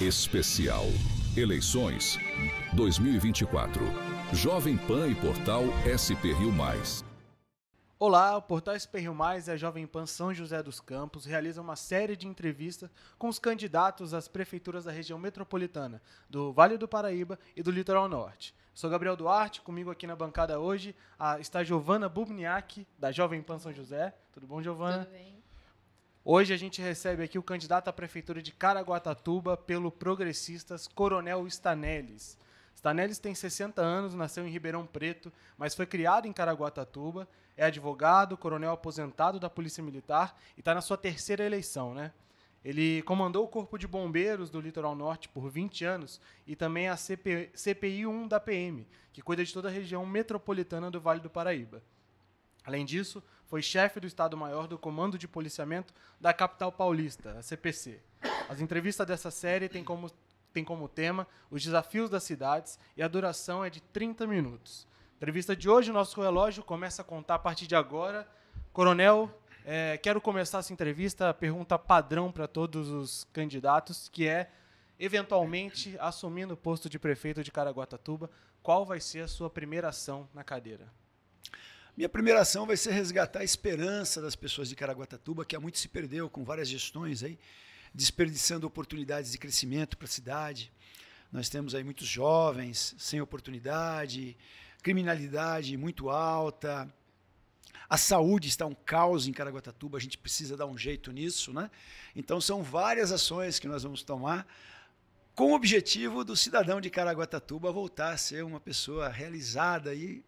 Especial Eleições 2024. Jovem Pan e Portal SP Rio Mais. Olá, o Portal SP Rio Mais e é a Jovem Pan São José dos Campos realizam uma série de entrevistas com os candidatos às prefeituras da região metropolitana, do Vale do Paraíba e do Litoral Norte. Sou Gabriel Duarte, comigo aqui na bancada hoje está Giovana Bubniak, da Jovem Pan São José. Tudo bom, Giovana? Tudo bem. Hoje a gente recebe aqui o candidato à prefeitura de Caraguatatuba pelo Progressistas, Coronel Stanelis. Stanelis tem 60 anos, nasceu em Ribeirão Preto, mas foi criado em Caraguatatuba, é advogado, coronel aposentado da Polícia Militar e está na sua terceira eleição, né? Ele comandou o Corpo de Bombeiros do Litoral Norte por 20 anos e também a CP, CPI 1 da PM, que cuida de toda a região metropolitana do Vale do Paraíba. Além disso, foi chefe do Estado-Maior do Comando de Policiamento da Capital Paulista, a CPC. As entrevistas dessa série têm como, têm como tema os desafios das cidades e a duração é de 30 minutos. Entrevista de hoje, nosso relógio começa a contar a partir de agora. Coronel, é, quero começar essa entrevista, a pergunta padrão para todos os candidatos, que é eventualmente assumindo o posto de prefeito de Caraguatatuba, qual vai ser a sua primeira ação na cadeira? Minha primeira ação vai ser resgatar a esperança das pessoas de Caraguatatuba, que há muito se perdeu com várias gestões aí, desperdiçando oportunidades de crescimento para a cidade. Nós temos aí muitos jovens sem oportunidade, criminalidade muito alta, a saúde está um caos em Caraguatatuba, a gente precisa dar um jeito nisso, né? Então são várias ações que nós vamos tomar com o objetivo do cidadão de Caraguatatuba voltar a ser uma pessoa realizada e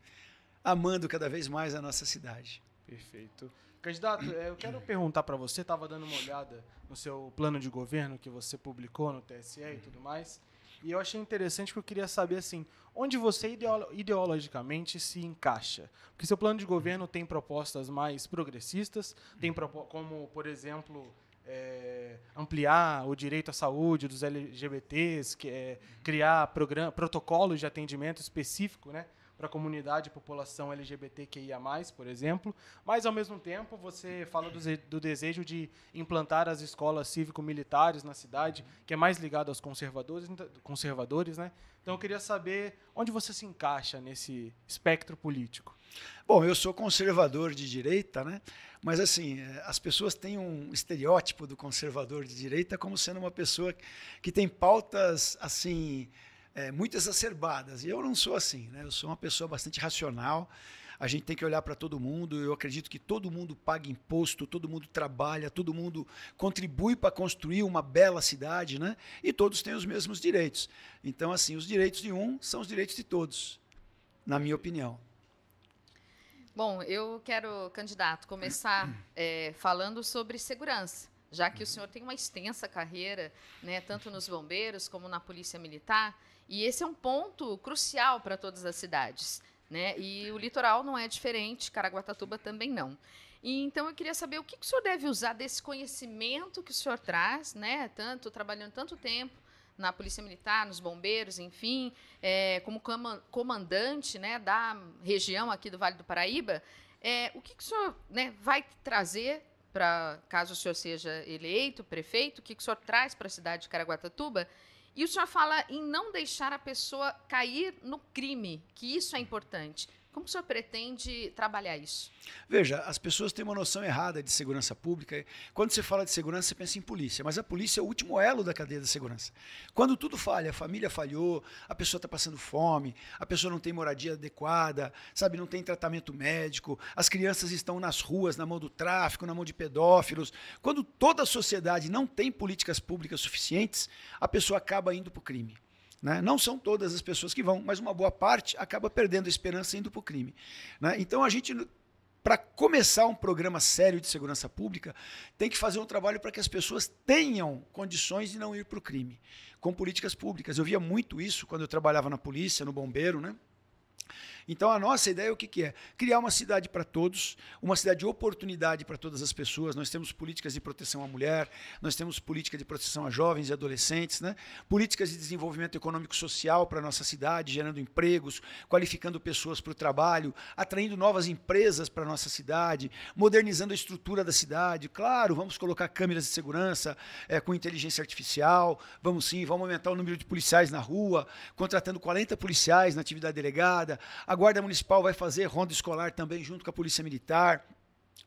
amando cada vez mais a nossa cidade. Perfeito. Candidato, eh, eu quero perguntar para você, estava dando uma olhada no seu plano de governo que você publicou no TSE e tudo mais, e eu achei interessante que eu queria saber assim, onde você ideologicamente se encaixa? Porque seu plano de governo tem propostas mais progressistas, tem como, por exemplo, é, ampliar o direito à saúde dos LGBTs, que é, criar protocolos de atendimento específico, né? para a comunidade e população LGBTQIA, por exemplo, mas ao mesmo tempo você fala do, do desejo de implantar as escolas cívico-militares na cidade, que é mais ligado aos conservadores, então, conservadores, né? Então eu queria saber onde você se encaixa nesse espectro político. Bom, eu sou conservador de direita, né? Mas assim, eh, as pessoas têm um estereótipo do conservador de direita como sendo uma pessoa que tem pautas assim é, muito exacerbadas. E eu não sou assim, né? Eu sou uma pessoa bastante racional. A gente tem que olhar para todo mundo. Eu acredito que todo mundo paga imposto, todo mundo trabalha, todo mundo contribui para construir uma bela cidade, né? E todos têm os mesmos direitos. Então, assim, os direitos de um são os direitos de todos, na minha opinião. Bom, eu quero, candidato, começar é, falando sobre segurança, já que o senhor tem uma extensa carreira, né, tanto nos bombeiros como na polícia militar. E esse é um ponto crucial para todas as cidades. Né? E o litoral não é diferente, Caraguatatuba também não. E, então eu queria saber o que, que o senhor deve usar desse conhecimento que o senhor traz, né? Tanto trabalhando tanto tempo na Polícia Militar, nos bombeiros, enfim, é, como comandante né, da região aqui do Vale do Paraíba, é, o que, que o senhor né, vai trazer para, caso o senhor seja eleito prefeito, o que, que o senhor traz para a cidade de Caraguatatuba e o senhor fala em não deixar a pessoa cair no crime, que isso é importante. Como o senhor pretende trabalhar isso? Veja, as pessoas têm uma noção errada de segurança pública. Quando você fala de segurança, você pensa em polícia, mas a polícia é o último elo da cadeia da segurança. Quando tudo falha, a família falhou, a pessoa está passando fome, a pessoa não tem moradia adequada, sabe, não tem tratamento médico, as crianças estão nas ruas, na mão do tráfico, na mão de pedófilos. Quando toda a sociedade não tem políticas públicas suficientes, a pessoa acaba indo para o crime. Né? Não são todas as pessoas que vão, mas uma boa parte acaba perdendo a esperança indo para o crime. Né? Então a gente para começar um programa sério de segurança pública, tem que fazer um trabalho para que as pessoas tenham condições de não ir para o crime, com políticas públicas. Eu via muito isso quando eu trabalhava na polícia, no bombeiro, né? Então a nossa ideia é o que, que é? Criar uma cidade para todos, uma cidade de oportunidade para todas as pessoas. Nós temos políticas de proteção à mulher, nós temos política de proteção a jovens e adolescentes, né? políticas de desenvolvimento econômico social para a nossa cidade, gerando empregos, qualificando pessoas para o trabalho, atraindo novas empresas para a nossa cidade, modernizando a estrutura da cidade. Claro, vamos colocar câmeras de segurança é, com inteligência artificial, vamos sim, vamos aumentar o número de policiais na rua, contratando 40 policiais na atividade delegada, a Guarda Municipal vai fazer ronda escolar também junto com a Polícia Militar.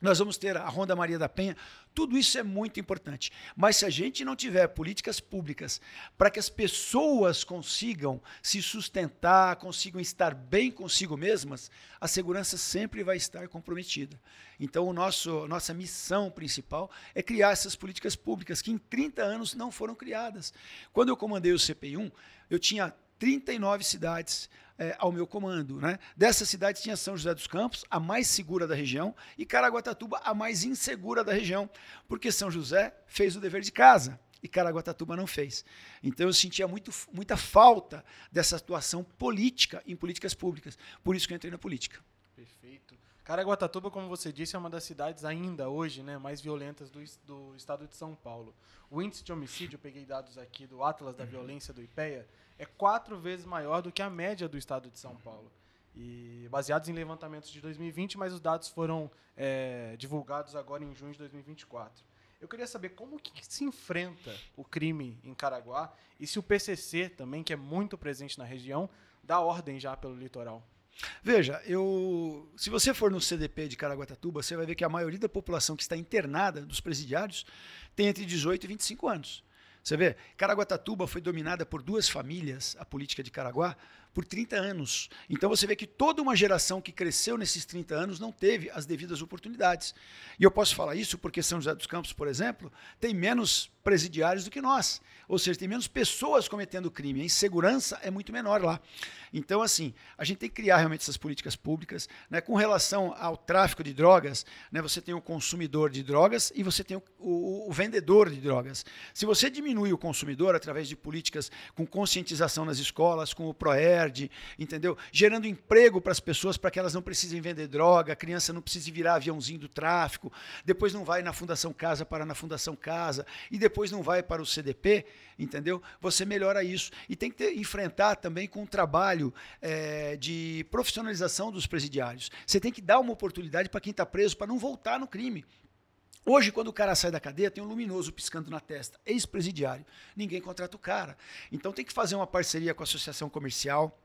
Nós vamos ter a Ronda Maria da Penha. Tudo isso é muito importante. Mas se a gente não tiver políticas públicas para que as pessoas consigam se sustentar, consigam estar bem consigo mesmas, a segurança sempre vai estar comprometida. Então, o nosso, nossa missão principal é criar essas políticas públicas que em 30 anos não foram criadas. Quando eu comandei o CPI-1, eu tinha 39 cidades é, ao meu comando. Né? Dessas cidades tinha São José dos Campos, a mais segura da região, e Caraguatatuba, a mais insegura da região, porque São José fez o dever de casa e Caraguatatuba não fez. Então eu sentia muito, muita falta dessa atuação política em políticas públicas. Por isso que eu entrei na política. Caraguatatuba, como você disse, é uma das cidades ainda hoje né, mais violentas do, do estado de São Paulo. O índice de homicídio, eu peguei dados aqui do Atlas da uhum. Violência do IPEA, é quatro vezes maior do que a média do estado de São uhum. Paulo. E baseados em levantamentos de 2020, mas os dados foram é, divulgados agora em junho de 2024. Eu queria saber como que se enfrenta o crime em Caraguá e se o PCC também, que é muito presente na região, dá ordem já pelo litoral. Veja, eu, se você for no CDP de Caraguatatuba, você vai ver que a maioria da população que está internada, dos presidiários, tem entre 18 e 25 anos. Você vê, Caraguatatuba foi dominada por duas famílias, a política de Caraguá, por 30 anos. Então você vê que toda uma geração que cresceu nesses 30 anos não teve as devidas oportunidades. E eu posso falar isso porque São José dos Campos, por exemplo, tem menos presidiários do que nós. Ou seja, tem menos pessoas cometendo crime. A insegurança é muito menor lá. Então, assim, a gente tem que criar realmente essas políticas públicas. Né? Com relação ao tráfico de drogas, né? você tem o consumidor de drogas e você tem o, o, o vendedor de drogas. Se você diminui o consumidor através de políticas com conscientização nas escolas, com o ProERD, entendeu? Gerando emprego para as pessoas para que elas não precisem vender droga, a criança não precise virar aviãozinho do tráfico, depois não vai na Fundação Casa para na Fundação Casa, e depois depois não vai para o CDP, entendeu? Você melhora isso. E tem que ter, enfrentar também com o um trabalho é, de profissionalização dos presidiários. Você tem que dar uma oportunidade para quem está preso para não voltar no crime. Hoje, quando o cara sai da cadeia, tem um luminoso piscando na testa, ex-presidiário. Ninguém contrata o cara. Então tem que fazer uma parceria com a associação comercial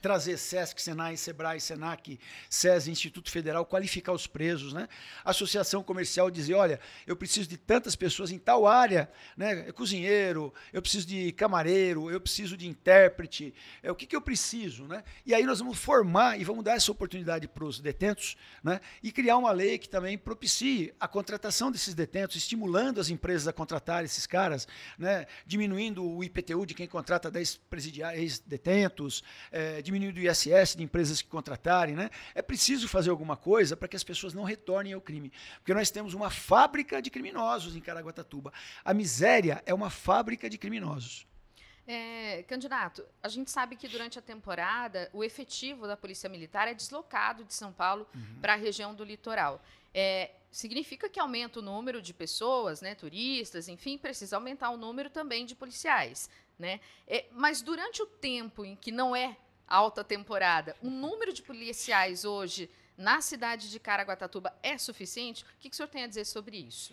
trazer SESC, SENAI, SEBRAE, SENAC, SES, Instituto Federal, qualificar os presos, né? Associação comercial dizer, olha, eu preciso de tantas pessoas em tal área, né? É cozinheiro, eu preciso de camareiro, eu preciso de intérprete, é, o que, que eu preciso, né? E aí nós vamos formar e vamos dar essa oportunidade para os detentos, né? E criar uma lei que também propicie a contratação desses detentos, estimulando as empresas a contratar esses caras, né? Diminuindo o IPTU de quem contrata 10 ex-detentos, é, é, diminuir o ISS de empresas que contratarem, né? É preciso fazer alguma coisa para que as pessoas não retornem ao crime. Porque nós temos uma fábrica de criminosos em Caraguatatuba. A miséria é uma fábrica de criminosos. É, candidato, a gente sabe que durante a temporada o efetivo da Polícia Militar é deslocado de São Paulo uhum. para a região do litoral. É, significa que aumenta o número de pessoas, né, turistas, enfim, precisa aumentar o número também de policiais. Né? É, mas durante o tempo em que não é alta temporada, o número de policiais hoje na cidade de Caraguatatuba é suficiente? O que, que o senhor tem a dizer sobre isso?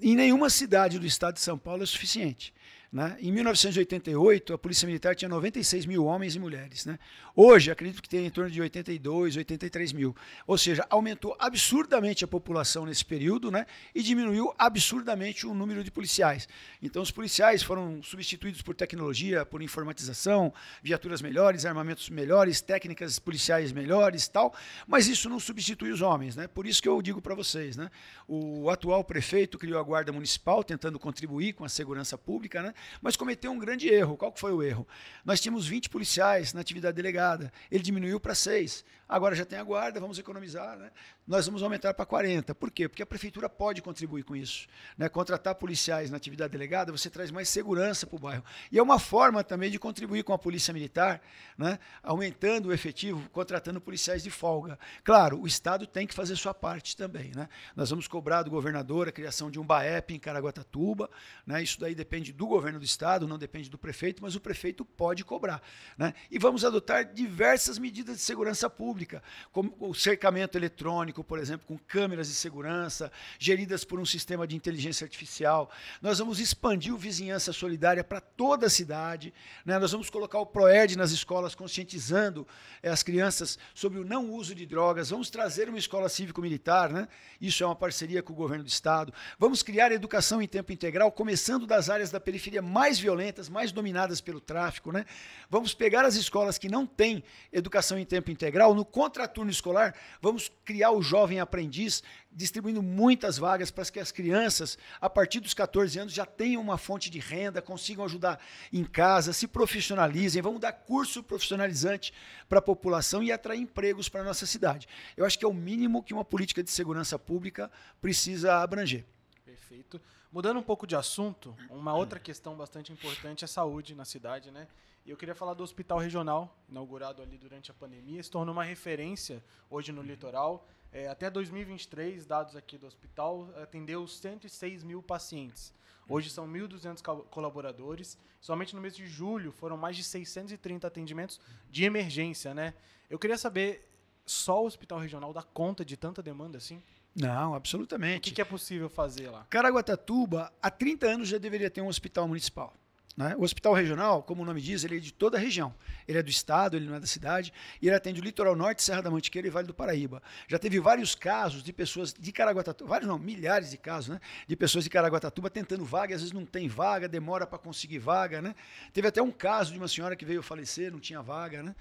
Em nenhuma cidade do estado de São Paulo é suficiente. Né? Em 1988, a Polícia Militar tinha 96 mil homens e mulheres. Né? Hoje, acredito que tem em torno de 82, 83 mil. Ou seja, aumentou absurdamente a população nesse período né? e diminuiu absurdamente o número de policiais. Então, os policiais foram substituídos por tecnologia, por informatização, viaturas melhores, armamentos melhores, técnicas policiais melhores tal, mas isso não substitui os homens. Né? Por isso que eu digo para vocês, né? o atual prefeito criou a Guarda Municipal, tentando contribuir com a segurança pública, né? mas cometeu um grande erro. Qual foi o erro? Nós tínhamos 20 policiais na atividade delegada, ele diminuiu para 6. Agora já tem a guarda, vamos economizar, né? Nós vamos aumentar para 40. Por quê? Porque a prefeitura pode contribuir com isso. Né? Contratar policiais na atividade delegada, você traz mais segurança para o bairro. E é uma forma também de contribuir com a polícia militar, né? aumentando o efetivo, contratando policiais de folga. Claro, o Estado tem que fazer sua parte também. Né? Nós vamos cobrar do governador a criação de um BAEP em Caraguatatuba. Né? Isso daí depende do governo governo do estado, não depende do prefeito, mas o prefeito pode cobrar. Né? E vamos adotar diversas medidas de segurança pública, como o cercamento eletrônico, por exemplo, com câmeras de segurança, geridas por um sistema de inteligência artificial. Nós vamos expandir o Vizinhança Solidária para toda a cidade. Né? Nós vamos colocar o PROED nas escolas, conscientizando eh, as crianças sobre o não uso de drogas. Vamos trazer uma escola cívico-militar, né? isso é uma parceria com o governo do estado. Vamos criar educação em tempo integral, começando das áreas da periferia mais violentas, mais dominadas pelo tráfico, né? Vamos pegar as escolas que não têm educação em tempo integral, no contraturno escolar, vamos criar o jovem aprendiz, distribuindo muitas vagas para que as crianças, a partir dos 14 anos, já tenham uma fonte de renda, consigam ajudar em casa, se profissionalizem, vamos dar curso profissionalizante para a população e atrair empregos para a nossa cidade. Eu acho que é o mínimo que uma política de segurança pública precisa abranger. Perfeito. Mudando um pouco de assunto, uma hum. outra questão bastante importante é saúde na cidade, né? E eu queria falar do hospital regional, inaugurado ali durante a pandemia, se tornou uma referência hoje no uhum. litoral. É, até 2023, dados aqui do hospital, atendeu 106 mil pacientes. Uhum. Hoje são 1.200 colaboradores. Somente no mês de julho foram mais de 630 atendimentos uhum. de emergência, né? Eu queria saber, só o hospital regional dá conta de tanta demanda assim? Não, absolutamente. O que, é possível fazer lá? Caraguatatuba, há 30 anos já deveria ter um hospital municipal. Né? O hospital regional, como o nome diz, ele é de toda a região. Ele é do estado, ele não é da cidade, e ele atende o litoral norte, Serra da Mantiqueira e Vale do Paraíba. Já teve vários casos de pessoas de Caraguatatuba, vários não, milhares de casos, né? De pessoas de Caraguatatuba tentando vaga, às vezes não tem vaga, demora para conseguir vaga, né? Teve até um caso de uma senhora que veio falecer, não tinha vaga, né?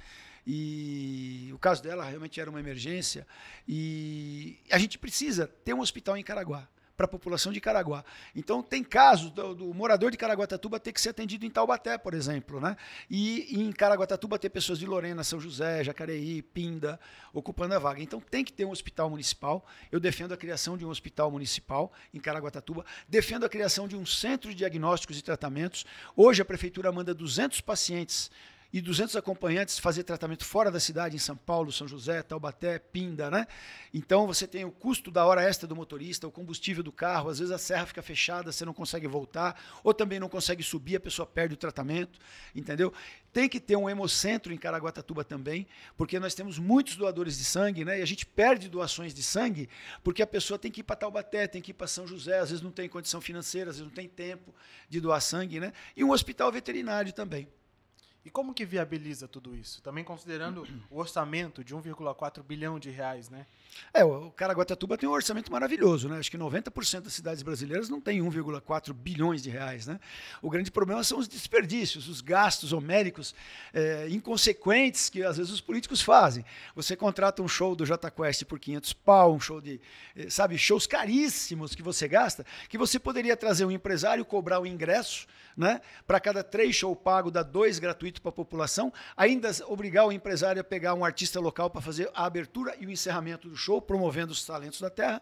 E o caso dela realmente era uma emergência. E a gente precisa ter um hospital em Caraguá para a população de Caraguá. Então, tem casos do, do, morador de Caraguatatuba ter que ser atendido em Taubaté, por exemplo, né? E, e em Caraguatatuba ter pessoas de Lorena, São José, Jacareí, Pinda, ocupando a vaga. Então, tem que ter um hospital municipal. Eu defendo a criação de um hospital municipal em Caraguatatuba. Defendo a criação de um centro de diagnósticos e tratamentos. Hoje, a prefeitura manda 200 pacientes e 200 acompanhantes fazer tratamento fora da cidade, em São Paulo, São José, Taubaté, Pinda, né? Então você tem o custo da hora extra do motorista, o combustível do carro, às vezes a serra fica fechada, você não consegue voltar, ou também não consegue subir, a pessoa perde o tratamento, entendeu? Tem que ter um hemocentro em Caraguatatuba também, porque nós temos muitos doadores de sangue, né? E a gente perde doações de sangue porque a pessoa tem que ir para Taubaté, tem que ir para São José, às vezes não tem condição financeira, às vezes não tem tempo de doar sangue, né? E um hospital veterinário também. E como que viabiliza tudo isso? Também considerando o orçamento de 1,4 bilhão de reais, né? É, o Caraguatatuba tem um orçamento maravilhoso, né? Acho que 90% das cidades brasileiras não tem 1,4 bilhões de reais, né? O grande problema são os desperdícios, os gastos homéricos é, inconsequentes que às vezes os políticos fazem. Você contrata um show do Jota Quest por 500 pau, um show de, é, sabe, shows caríssimos que você gasta, que você poderia trazer um empresário, cobrar o um ingresso, né? Para cada três show pago, dá dois gratuitos para a população, ainda obrigar o empresário a pegar um artista local para fazer a abertura e o encerramento do show, promovendo os talentos da terra.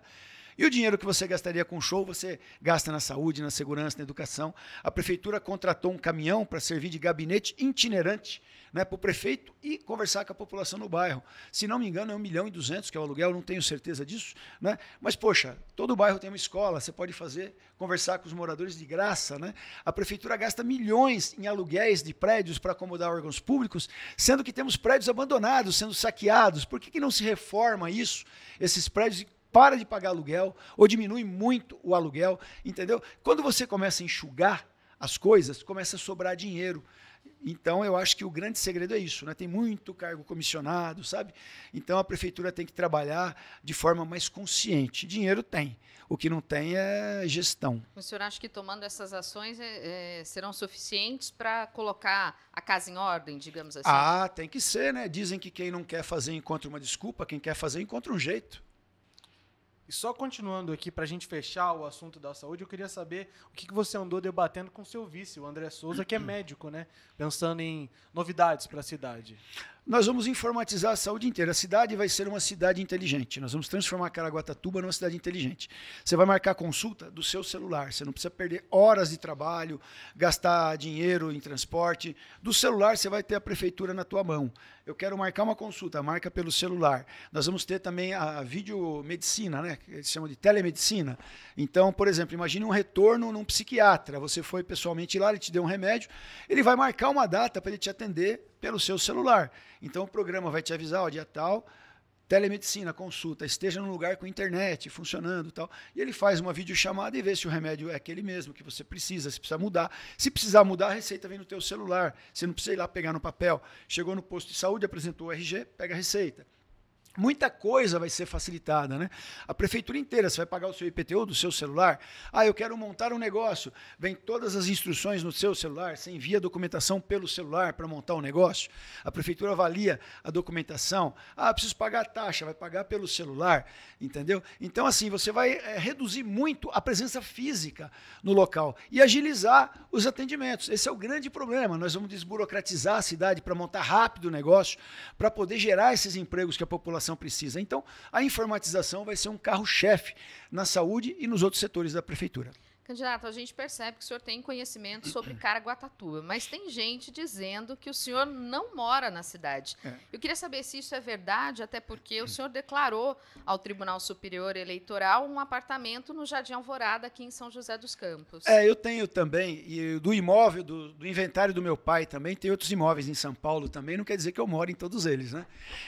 E o dinheiro que você gastaria com show, você gasta na saúde, na segurança, na educação. A prefeitura contratou um caminhão para servir de gabinete itinerante né, para o prefeito e conversar com a população no bairro. Se não me engano, é 1 milhão e 200 que é o aluguel, não tenho certeza disso. Né? Mas, poxa, todo bairro tem uma escola, você pode fazer, conversar com os moradores de graça. Né? A prefeitura gasta milhões em aluguéis de prédios para acomodar órgãos públicos, sendo que temos prédios abandonados, sendo saqueados. Por que, que não se reforma isso, esses prédios, e para de pagar aluguel ou diminui muito o aluguel, entendeu? Quando você começa a enxugar as coisas, começa a sobrar dinheiro. Então, eu acho que o grande segredo é isso, né? Tem muito cargo comissionado, sabe? Então, a prefeitura tem que trabalhar de forma mais consciente. Dinheiro tem, o que não tem é gestão. O senhor acha que tomando essas ações é, é, serão suficientes para colocar a casa em ordem, digamos assim? Ah, tem que ser, né? Dizem que quem não quer fazer encontra uma desculpa, quem quer fazer encontra um jeito. E só continuando aqui, para a gente fechar o assunto da saúde, eu queria saber o que, você andou debatendo com seu vice, o André Souza, que é médico, né? Pensando em novidades para a cidade nós vamos informatizar a saúde inteira. A cidade vai ser uma cidade inteligente. Nós vamos transformar Caraguatatuba numa cidade inteligente. Você vai marcar consulta do seu celular. Você não precisa perder horas de trabalho, gastar dinheiro em transporte. Do celular você vai ter a prefeitura na tua mão. Eu quero marcar uma consulta, marca pelo celular. Nós vamos ter também a videomedicina, né? Eles chamam de telemedicina. Então, por exemplo, imagine um retorno num psiquiatra. Você foi pessoalmente lá, ele te deu um remédio, ele vai marcar uma data para ele te atender pelo seu celular. Então o programa vai te avisar, ó, dia tal, telemedicina, consulta, esteja num lugar com internet funcionando e tal. E ele faz uma videochamada e vê se o remédio é aquele mesmo que você precisa, se precisa mudar. Se precisar mudar, a receita vem no teu celular. Você não precisa ir lá pegar no papel. Chegou no posto de saúde, apresentou o RG, pega a receita muita coisa vai ser facilitada, né? A prefeitura inteira, você vai pagar o seu IPTU do seu celular. Ah, eu quero montar um negócio. Vem todas as instruções no seu celular, você envia a documentação pelo celular para montar o um negócio. A prefeitura avalia a documentação. Ah, preciso pagar a taxa, vai pagar pelo celular, entendeu? Então, assim, você vai é, reduzir muito a presença física no local e agilizar os atendimentos. Esse é o grande problema. Nós vamos desburocratizar a cidade para montar rápido o negócio, para poder gerar esses empregos que a população população precisa. Então, a informatização vai ser um carro-chefe na saúde e nos outros setores da prefeitura. Candidato, a gente percebe que o senhor tem conhecimento sobre Caraguatatuba, mas tem gente dizendo que o senhor não mora na cidade. É. Eu queria saber se isso é verdade, até porque o senhor declarou ao Tribunal Superior Eleitoral um apartamento no Jardim Alvorada, aqui em São José dos Campos. É, eu tenho também, e do imóvel, do, do inventário do meu pai também, tem outros imóveis em São Paulo também, não quer dizer que eu moro em todos eles, né?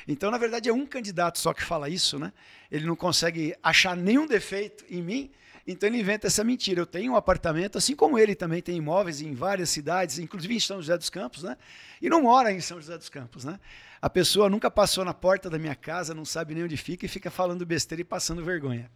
Então, na verdade, é um candidato só que fala isso, né? Ele não consegue achar nenhum defeito em mim então ele inventa essa mentira. Eu tenho um apartamento, assim como ele também tem imóveis em várias cidades, inclusive em São José dos Campos, né? E não mora em São José dos Campos, né? A pessoa nunca passou na porta da minha casa, não sabe nem onde fica e fica falando besteira e passando vergonha.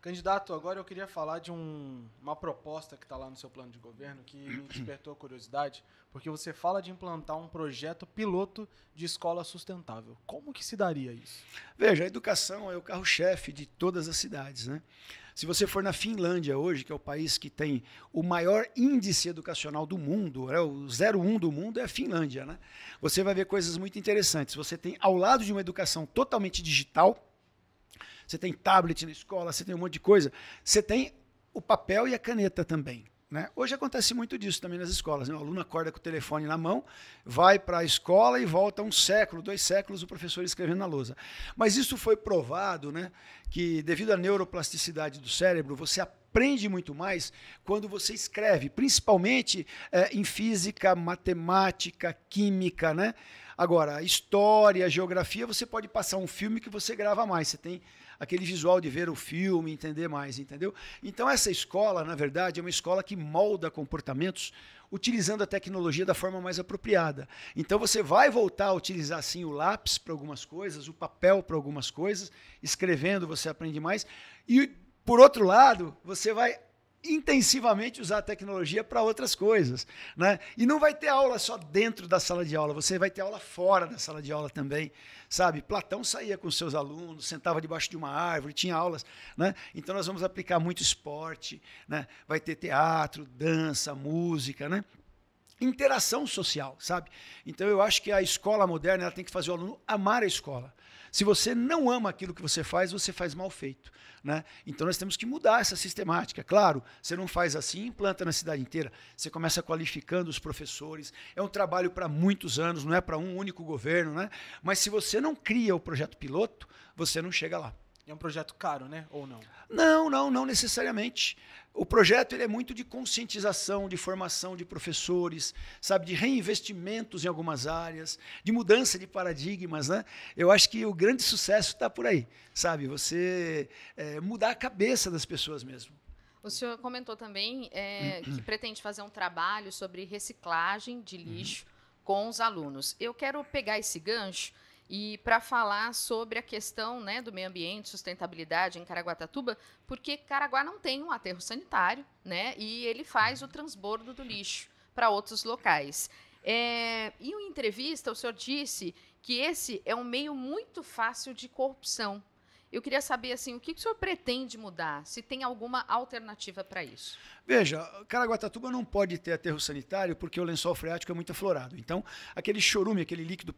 Candidato, agora eu queria falar de um, uma proposta que está lá no seu plano de governo que me despertou curiosidade, porque você fala de implantar um projeto piloto de escola sustentável. Como que se daria isso? Veja, a educação é o carro-chefe de todas as cidades, né? Se você for na Finlândia hoje, que é o país que tem o maior índice educacional do mundo, né, o 01 do mundo é a Finlândia, né? Você vai ver coisas muito interessantes. Você tem ao lado de uma educação totalmente digital, você tem tablet na escola, você tem um monte de coisa, você tem o papel e a caneta também. Né? Hoje acontece muito disso também nas escolas. Né? O aluno acorda com o telefone na mão, vai para a escola e volta um século, dois séculos, o professor escrevendo na lousa. Mas isso foi provado né, que, devido à neuroplasticidade do cérebro, você aprende muito mais quando você escreve, principalmente é, em física, matemática, química. Né? Agora, história, geografia, você pode passar um filme que você grava mais. Você tem aquele visual de ver o filme, entender mais, entendeu? Então, essa escola, na verdade, é uma escola que molda comportamentos utilizando a tecnologia da forma mais apropriada. Então, você vai voltar a utilizar, sim, o lápis para algumas coisas, o papel para algumas coisas, escrevendo você aprende mais, e, por outro lado, você vai intensivamente usar a tecnologia para outras coisas. Né? E não vai ter aula só dentro da sala de aula, você vai ter aula fora da sala de aula também. Sabe? Platão saía com seus alunos, sentava debaixo de uma árvore, tinha aulas. Né? Então nós vamos aplicar muito esporte, né? vai ter teatro, dança, música. Né? Interação social, sabe? Então eu acho que a escola moderna ela tem que fazer o aluno amar a escola. Se você não ama aquilo que você faz, você faz mal feito. Né? Então nós temos que mudar essa sistemática. Claro, você não faz assim, implanta na cidade inteira. Você começa qualificando os professores. É um trabalho para muitos anos, não é para um único governo. Né? Mas se você não cria o projeto piloto, você não chega lá. É um projeto caro, né? Ou não? Não, não, não necessariamente. O projeto ele é muito de conscientização, de formação de professores, sabe, de reinvestimentos em algumas áreas, de mudança de paradigmas, né? Eu acho que o grande sucesso está por aí, sabe? Você é, mudar a cabeça das pessoas mesmo. O senhor comentou também é, que pretende fazer um trabalho sobre reciclagem de lixo uhum. com os alunos. Eu quero pegar esse gancho e para falar sobre a questão né, do meio ambiente, sustentabilidade em Caraguatatuba, porque Caraguá não tem um aterro sanitário, né? E ele faz o transbordo do lixo para outros locais. É, em uma entrevista, o senhor disse que esse é um meio muito fácil de corrupção eu queria saber assim, o que, o senhor pretende mudar? Se tem alguma alternativa para isso? Veja, Caraguatatuba não pode ter aterro sanitário porque o lençol freático é muito aflorado. Então, aquele chorume, aquele líquido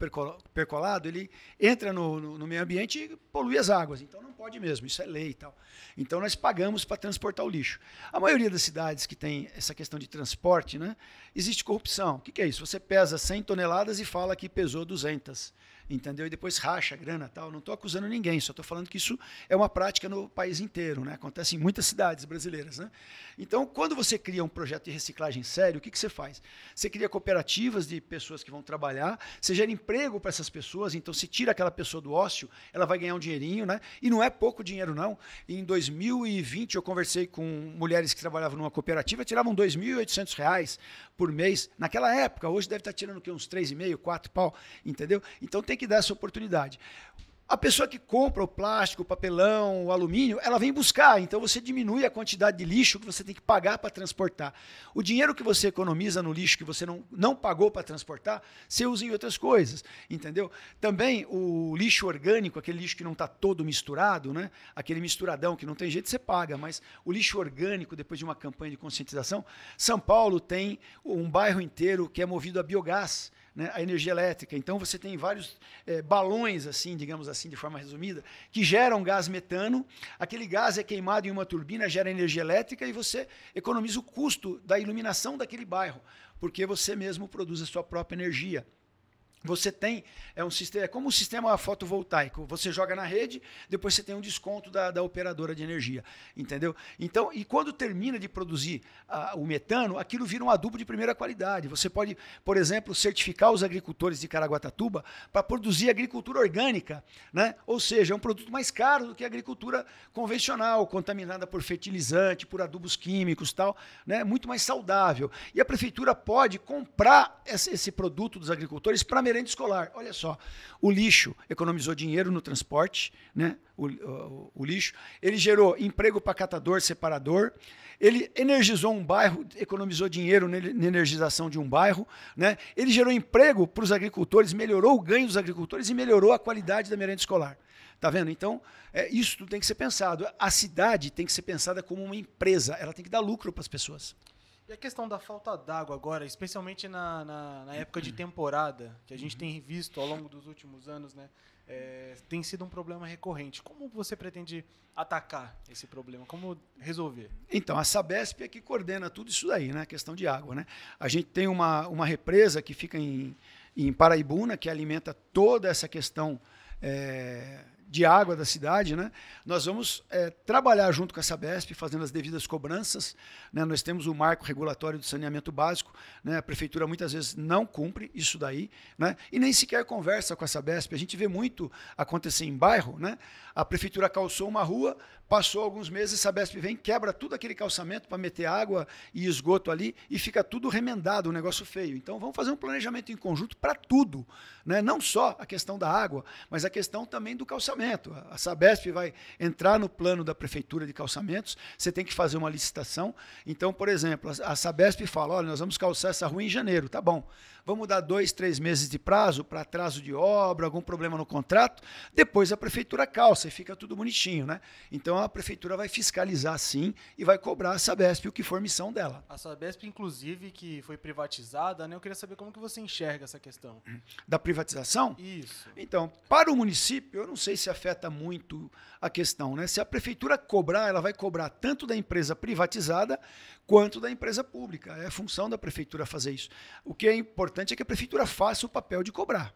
percolado, ele entra no, no, no meio ambiente e polui as águas. Então, não pode mesmo. Isso é lei e tal. Então, nós pagamos para transportar o lixo. A maioria das cidades que tem essa questão de transporte, né, existe corrupção. O que, que é isso? Você pesa 100 toneladas e fala que pesou 200 entendeu? E depois racha grana tal. Não estou acusando ninguém, só estou falando que isso é uma prática no país inteiro, né? Acontece em muitas cidades brasileiras, né? Então, quando você cria um projeto de reciclagem sério, o que, que você faz? Você cria cooperativas de pessoas que vão trabalhar, você gera emprego para essas pessoas, então se tira aquela pessoa do ócio, ela vai ganhar um dinheirinho, né? E não é pouco dinheiro, não. Em 2020, eu conversei com mulheres que trabalhavam numa cooperativa, tiravam R$ 2.800 por mês. Naquela época, hoje deve estar tá tirando uns quê? Uns 3,5, 4 pau, entendeu? Então, tem tem que dar essa oportunidade. A pessoa que compra o plástico, o papelão, o alumínio, ela vem buscar. Então você diminui a quantidade de lixo que você tem que pagar para transportar. O dinheiro que você economiza no lixo que você não, não pagou para transportar, você usa em outras coisas, entendeu? Também o lixo orgânico, aquele lixo que não está todo misturado, né? aquele misturadão que não tem jeito, você paga. Mas o lixo orgânico, depois de uma campanha de conscientização, São Paulo tem um bairro inteiro que é movido a biogás né, a energia elétrica. Então você tem vários é, balões, assim, digamos assim, de forma resumida, que geram gás metano. Aquele gás é queimado em uma turbina, gera energia elétrica e você economiza o custo da iluminação daquele bairro, porque você mesmo produz a sua própria energia. Você tem é um sistema, é como um sistema fotovoltaico. Você joga na rede, depois você tem um desconto da, da operadora de energia, entendeu? Então, e quando termina de produzir a, o metano, aquilo vira um adubo de primeira qualidade. Você pode, por exemplo, certificar os agricultores de Caraguatatuba para produzir agricultura orgânica, né? Ou seja, é um produto mais caro do que a agricultura convencional, contaminada por fertilizante, por adubos químicos, tal, né? Muito mais saudável. E a prefeitura pode comprar esse, esse produto dos agricultores para melhorar gerente escolar. Olha só, o lixo economizou dinheiro no transporte, né? O, o, o lixo. Ele gerou emprego para catador, separador. Ele energizou um bairro, economizou dinheiro na energização de um bairro. Né? Ele gerou emprego para os agricultores, melhorou o ganho dos agricultores e melhorou a qualidade da merenda escolar. Tá vendo? Então, é, isso tudo tem que ser pensado. A cidade tem que ser pensada como uma empresa. Ela tem que dar lucro para as pessoas. E a questão da falta d'água agora, especialmente na, na, na, época de temporada, que a gente uhum. tem visto ao longo dos últimos anos, né? É, tem sido um problema recorrente. Como você pretende atacar esse problema? Como resolver? Então, a Sabesp é que coordena tudo isso daí, né? A questão de água, né? A gente tem uma, uma represa que fica em, em Paraibuna, que alimenta toda essa questão é, de água da cidade, né? Nós vamos é, trabalhar junto com a Sabesp, fazendo as devidas cobranças. Né? Nós temos o marco regulatório do saneamento básico, né? A prefeitura muitas vezes não cumpre isso daí, né? E nem sequer conversa com a Sabesp. A gente vê muito acontecer em bairro, né? A prefeitura calçou uma rua, Passou alguns meses, Sabesp vem, quebra tudo aquele calçamento para meter água e esgoto ali e fica tudo remendado, um negócio feio. Então vamos fazer um planejamento em conjunto para tudo, né? não só a questão da água, mas a questão também do calçamento. A Sabesp vai entrar no plano da prefeitura de calçamentos, você tem que fazer uma licitação. Então, por exemplo, a Sabesp fala: olha, nós vamos calçar essa rua em janeiro, tá bom vamos dar dois, três meses de prazo para atraso de obra, algum problema no contrato, depois a prefeitura calça e fica tudo bonitinho, né? Então a prefeitura vai fiscalizar sim e vai cobrar a Sabesp o que for missão dela. A Sabesp, inclusive, que foi privatizada, né? Eu queria saber como que você enxerga essa questão. Da privatização? Isso. Então, para o município, eu não sei se afeta muito a questão, né? Se a prefeitura cobrar, ela vai cobrar tanto da empresa privatizada quanto da empresa pública. É função da prefeitura fazer isso. O que é importante importante é que a prefeitura faça o papel de cobrar.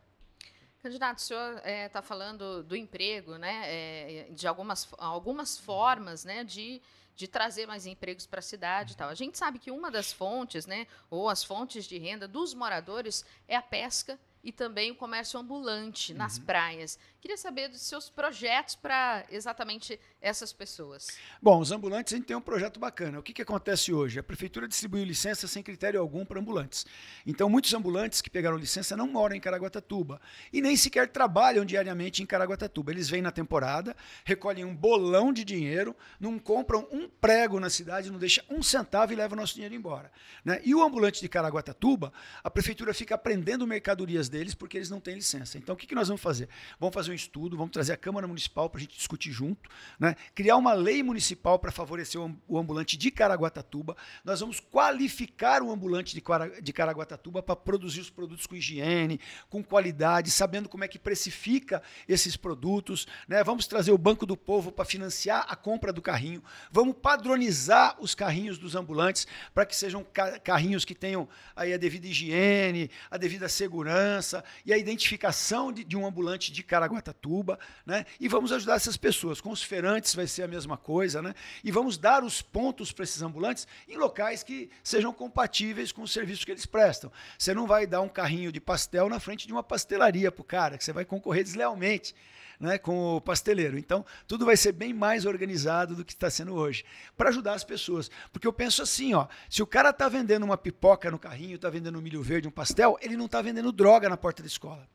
Candidato, o senhor está eh, é, falando do emprego, né? É, de algumas, algumas formas né, de, de trazer mais empregos para a cidade e tal. A gente sabe que uma das fontes, né, ou as fontes de renda dos moradores é a pesca e também o comércio ambulante nas uhum. praias. Queria saber dos seus projetos para exatamente essas pessoas. Bom, os ambulantes, a gente tem um projeto bacana. O que, que acontece hoje? A prefeitura distribuiu licença sem critério algum para ambulantes. Então, muitos ambulantes que pegaram licença não moram em Caraguatatuba e nem sequer trabalham diariamente em Caraguatatuba. Eles vêm na temporada, recolhem um bolão de dinheiro, não compram um prego na cidade, não deixa um centavo e leva o nosso dinheiro embora. Né? E o ambulante de Caraguatatuba, a prefeitura fica aprendendo mercadorias deles porque eles não têm licença. Então, o que, que nós vamos fazer? Vamos fazer fazer um estudo, vamos trazer a Câmara Municipal para a gente discutir junto, né? criar uma lei municipal para favorecer o ambulante de Caraguatatuba. Nós vamos qualificar o ambulante de Caraguatatuba para produzir os produtos com higiene, com qualidade, sabendo como é que precifica esses produtos. Né? Vamos trazer o Banco do Povo para financiar a compra do carrinho. Vamos padronizar os carrinhos dos ambulantes para que sejam carrinhos que tenham aí a devida higiene, a devida segurança e a identificação de, de um ambulante de Caraguatatuba Guatatuba, né? E vamos ajudar essas pessoas. Com os ferantes vai ser a mesma coisa, né? E vamos dar os pontos para esses ambulantes em locais que sejam compatíveis com o serviço que eles prestam. Você não vai dar um carrinho de pastel na frente de uma pastelaria para o cara, que você vai concorrer deslealmente. Né, com o pasteleiro. Então, tudo vai ser bem mais organizado do que está sendo hoje, para ajudar as pessoas. Porque eu penso assim, ó, se o cara está vendendo uma pipoca no carrinho, está vendendo um milho verde, um pastel, ele não está vendendo droga na porta da escola.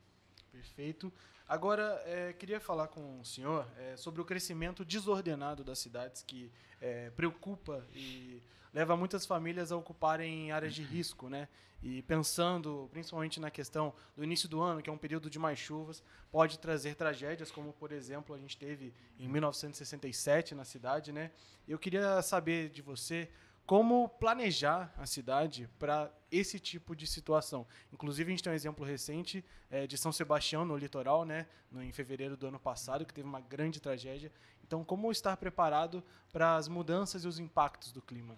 Perfeito. Agora, é, queria falar com o senhor é, sobre o crescimento desordenado das cidades que é, preocupa e leva muitas famílias a ocuparem áreas de risco, né? E pensando principalmente na questão do início do ano, que é um período de mais chuvas, pode trazer tragédias, como por exemplo a gente teve em 1967 na cidade, né? Eu queria saber de você como planejar a cidade para esse tipo de situação. Inclusive, a gente tem um exemplo recente é, de São Sebastião, no litoral, né, no, em fevereiro do ano passado, que teve uma grande tragédia, então, como estar preparado para as mudanças e os impactos do clima?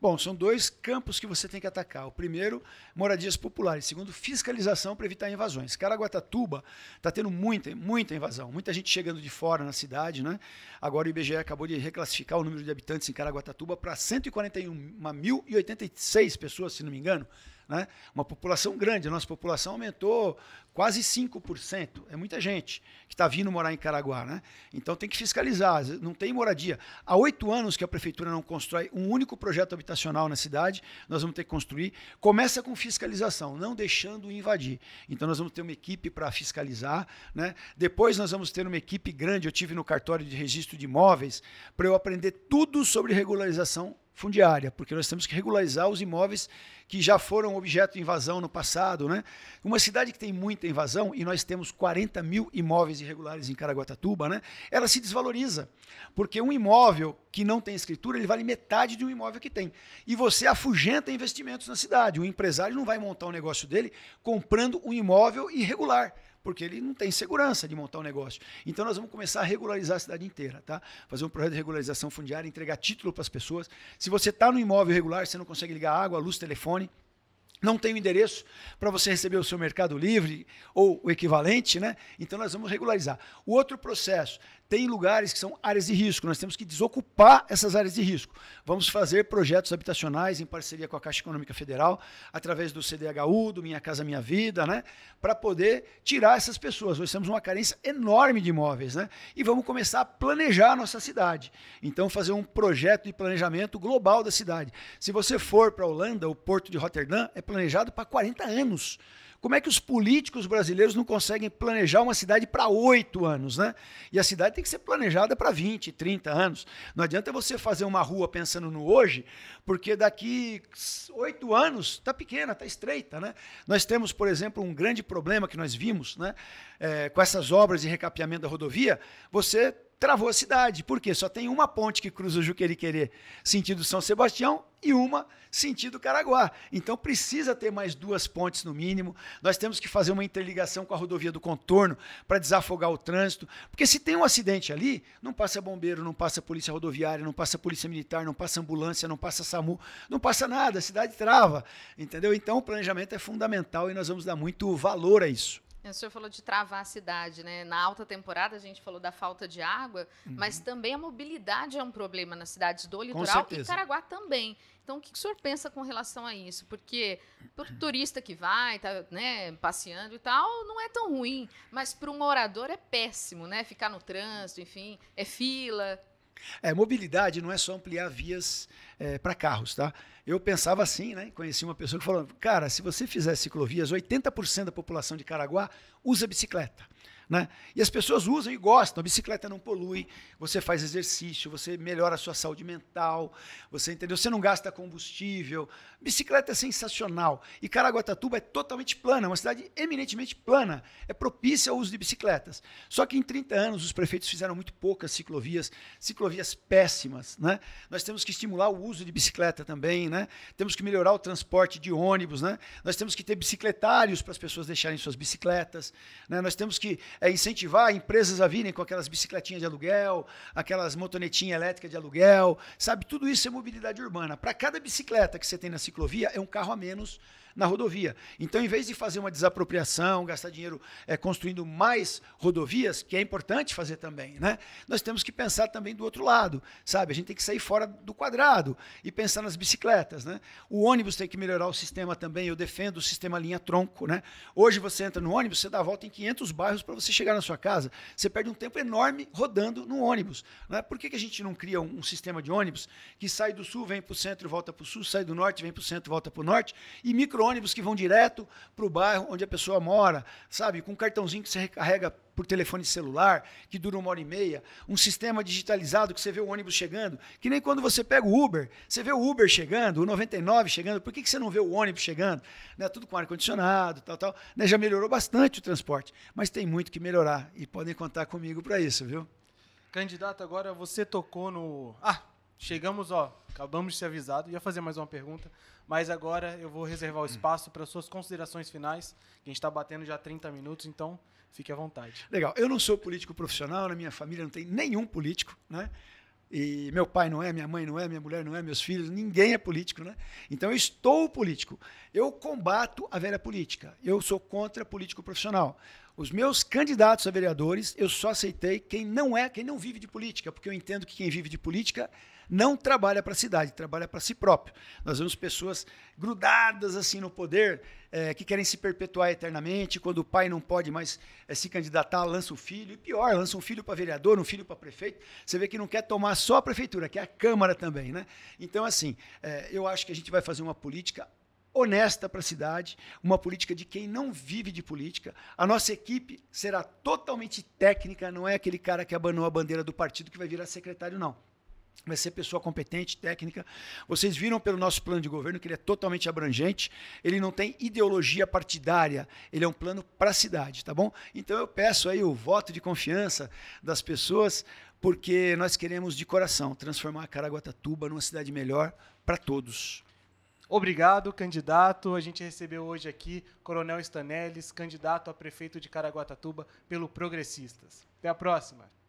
Bom, são dois campos que você tem que atacar. O primeiro, moradias populares. Segundo, fiscalização para evitar invasões. Caraguatatuba está tendo muita, muita invasão. Muita gente chegando de fora na cidade. Né? Agora o IBGE acabou de reclassificar o número de habitantes em Caraguatatuba para 141.086 pessoas, se não me engano. Né? Uma população grande, a nossa população aumentou quase 5%. É muita gente que está vindo morar em Caraguá. Né? Então tem que fiscalizar, não tem moradia. Há oito anos que a prefeitura não constrói um único projeto habitacional na cidade, nós vamos ter que construir. Começa com fiscalização, não deixando invadir. Então nós vamos ter uma equipe para fiscalizar. Né? Depois nós vamos ter uma equipe grande, eu tive no cartório de registro de imóveis, para eu aprender tudo sobre regularização fundiária, porque nós temos que regularizar os imóveis que já foram objeto de invasão no passado. Né? Uma cidade que tem muita invasão, e nós temos 40 mil imóveis irregulares em Caraguatatuba, né? ela se desvaloriza, porque um imóvel que não tem escritura, ele vale metade de um imóvel que tem. E você afugenta investimentos na cidade. O empresário não vai montar o um negócio dele comprando um imóvel irregular, porque ele não tem segurança de montar um negócio. Então nós vamos começar a regularizar a cidade inteira, tá? Fazer um projeto de regularização fundiária, entregar título para as pessoas. Se você está no imóvel regular, você não consegue ligar água, luz, telefone, não tem o endereço para você receber o seu Mercado Livre ou o equivalente, né? Então nós vamos regularizar. O outro processo tem lugares que são áreas de risco, nós temos que desocupar essas áreas de risco. Vamos fazer projetos habitacionais em parceria com a Caixa Econômica Federal, através do CDHU, do Minha Casa Minha Vida, né? para poder tirar essas pessoas. Nós temos uma carência enorme de imóveis né? e vamos começar a planejar a nossa cidade. Então, fazer um projeto de planejamento global da cidade. Se você for para a Holanda, o porto de Roterdã é planejado para 40 anos. Como é que os políticos brasileiros não conseguem planejar uma cidade para oito anos, né? E a cidade tem que ser planejada para 20, 30 anos. Não adianta você fazer uma rua pensando no hoje, porque daqui oito anos está pequena, está estreita, né? Nós temos, por exemplo, um grande problema que nós vimos, né? É, com essas obras de recapeamento da rodovia, você travou a cidade. Por quê? Só tem uma ponte que cruza o Juqueriquerê sentido São Sebastião e uma sentido Caraguá. Então precisa ter mais duas pontes no mínimo. Nós temos que fazer uma interligação com a rodovia do contorno para desafogar o trânsito, porque se tem um acidente ali, não passa bombeiro, não passa polícia rodoviária, não passa polícia militar, não passa ambulância, não passa SAMU, não passa nada, a cidade trava, entendeu? Então o planejamento é fundamental e nós vamos dar muito valor a isso. O senhor falou de travar a cidade, né? Na alta temporada a gente falou da falta de água, uhum. mas também a mobilidade é um problema nas cidades do litoral e Caraguá também. Então, o que o senhor pensa com relação a isso? Porque para o turista que vai, tá, né, passeando e tal, não é tão ruim, mas para o morador é péssimo, né? Ficar no trânsito, enfim, é fila. É, mobilidade não é só ampliar vias é, para carros, tá? Eu pensava assim, né? Conheci uma pessoa que falou, cara, se você fizer ciclovias, 80% da população de Caraguá usa bicicleta. Né? E as pessoas usam e gostam. A bicicleta não polui, você faz exercício, você melhora a sua saúde mental, você entendeu? Você não gasta combustível. Bicicleta é sensacional. E Caraguatatuba é totalmente plana, é uma cidade eminentemente plana. É propícia ao uso de bicicletas. Só que em 30 anos os prefeitos fizeram muito poucas ciclovias, ciclovias péssimas. Né? Nós temos que estimular o uso de bicicleta também, né? Temos que melhorar o transporte de ônibus, né? Nós temos que ter bicicletários para as pessoas deixarem suas bicicletas, né? Nós temos que é incentivar empresas a virem com aquelas bicicletinhas de aluguel, aquelas motonetinhas elétricas de aluguel, sabe? Tudo isso é mobilidade urbana. Para cada bicicleta que você tem na ciclovia, é um carro a menos na rodovia. Então, em vez de fazer uma desapropriação, gastar dinheiro é, construindo mais rodovias, que é importante fazer também, né? Nós temos que pensar também do outro lado, sabe? A gente tem que sair fora do quadrado e pensar nas bicicletas, né? O ônibus tem que melhorar o sistema também. Eu defendo o sistema linha tronco, né? Hoje você entra no ônibus, você dá a volta em 500 bairros para você chegar na sua casa. Você perde um tempo enorme rodando no ônibus, né? Por que, que a gente não cria um, um sistema de ônibus que sai do sul, vem para o centro, volta para o sul, sai do norte, vem para o centro, volta para o norte e micro ônibus que vão direto para o bairro onde a pessoa mora, sabe? Com um cartãozinho que você recarrega por telefone celular, que dura uma hora e meia, um sistema digitalizado que você vê o ônibus chegando, que nem quando você pega o Uber, você vê o Uber chegando, o 99 chegando, por que, que você não vê o ônibus chegando? Né? Tudo com ar-condicionado, tal, tal. Né? Já melhorou bastante o transporte, mas tem muito que melhorar e podem contar comigo para isso, viu? Candidato, agora você tocou no. Ah, chegamos, ó, acabamos de ser avisado, ia fazer mais uma pergunta. Mas agora eu vou reservar o hum. espaço para suas considerações finais, que a gente está batendo já 30 minutos, então fique à vontade. Legal. Eu não sou político profissional, na minha família não tem nenhum político, né? E meu pai não é, minha mãe não é, minha mulher não é, meus filhos, ninguém é político, né? Então eu estou político. Eu combato a velha política. Eu sou contra político profissional. Os meus candidatos a vereadores, eu só aceitei quem não é, quem não vive de política, porque eu entendo que quem vive de política não trabalha para a cidade, trabalha para si próprio. Nós vemos pessoas grudadas assim no poder, é, que querem se perpetuar eternamente, quando o pai não pode mais é, se candidatar, lança o filho, e pior, lança um filho para vereador, um filho para prefeito. Você vê que não quer tomar só a prefeitura, quer a Câmara também. Né? Então, assim, é, eu acho que a gente vai fazer uma política honesta para a cidade, uma política de quem não vive de política. A nossa equipe será totalmente técnica, não é aquele cara que abanou a bandeira do partido que vai virar secretário, não vai ser pessoa competente, técnica. Vocês viram pelo nosso plano de governo que ele é totalmente abrangente, ele não tem ideologia partidária, ele é um plano para a cidade, tá bom? Então eu peço aí o voto de confiança das pessoas, porque nós queremos de coração transformar Caraguatatuba numa cidade melhor para todos. Obrigado, candidato. A gente recebeu hoje aqui Coronel Stanelis, candidato a prefeito de Caraguatatuba pelo Progressistas. Até a próxima.